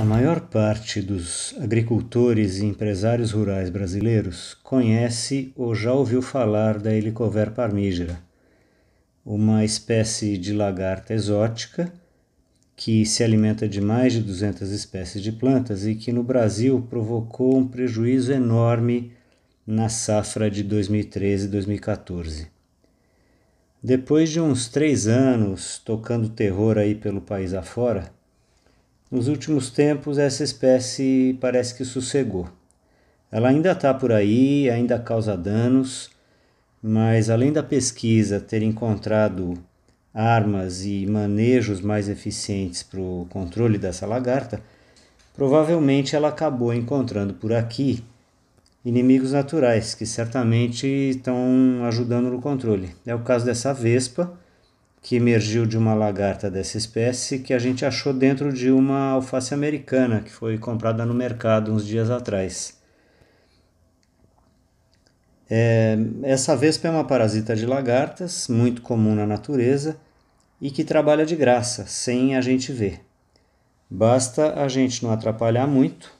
A maior parte dos agricultores e empresários rurais brasileiros conhece ou já ouviu falar da Helicover parmígera, uma espécie de lagarta exótica que se alimenta de mais de 200 espécies de plantas e que no Brasil provocou um prejuízo enorme na safra de 2013 e 2014. Depois de uns três anos tocando terror aí pelo país afora, nos últimos tempos, essa espécie parece que sossegou. Ela ainda está por aí, ainda causa danos, mas além da pesquisa ter encontrado armas e manejos mais eficientes para o controle dessa lagarta, provavelmente ela acabou encontrando por aqui inimigos naturais que certamente estão ajudando no controle. É o caso dessa vespa que emergiu de uma lagarta dessa espécie que a gente achou dentro de uma alface americana que foi comprada no mercado uns dias atrás. É, essa vespa é uma parasita de lagartas, muito comum na natureza e que trabalha de graça, sem a gente ver. Basta a gente não atrapalhar muito,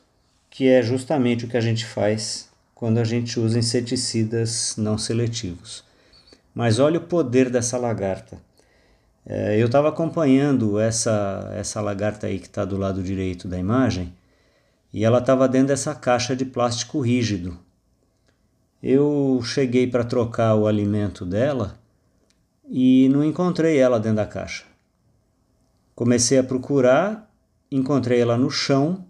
que é justamente o que a gente faz quando a gente usa inseticidas não seletivos. Mas olha o poder dessa lagarta é, eu estava acompanhando essa, essa lagarta aí que está do lado direito da imagem e ela estava dentro dessa caixa de plástico rígido. Eu cheguei para trocar o alimento dela e não encontrei ela dentro da caixa. Comecei a procurar, encontrei ela no chão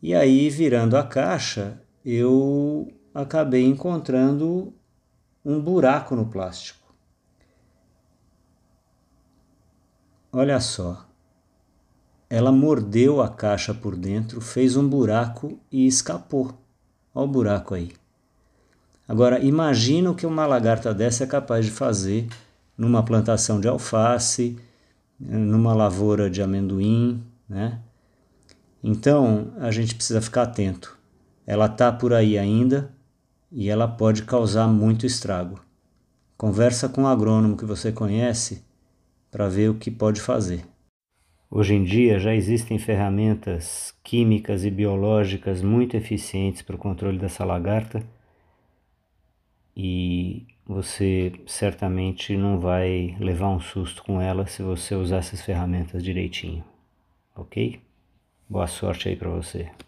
e aí, virando a caixa, eu acabei encontrando um buraco no plástico. Olha só. Ela mordeu a caixa por dentro, fez um buraco e escapou. Olha o buraco aí. Agora, imagina o que uma lagarta dessa é capaz de fazer numa plantação de alface, numa lavoura de amendoim, né? Então, a gente precisa ficar atento. Ela está por aí ainda e ela pode causar muito estrago. Conversa com um agrônomo que você conhece para ver o que pode fazer. Hoje em dia já existem ferramentas químicas e biológicas muito eficientes para o controle dessa lagarta e você certamente não vai levar um susto com ela se você usar essas ferramentas direitinho, ok? Boa sorte aí para você.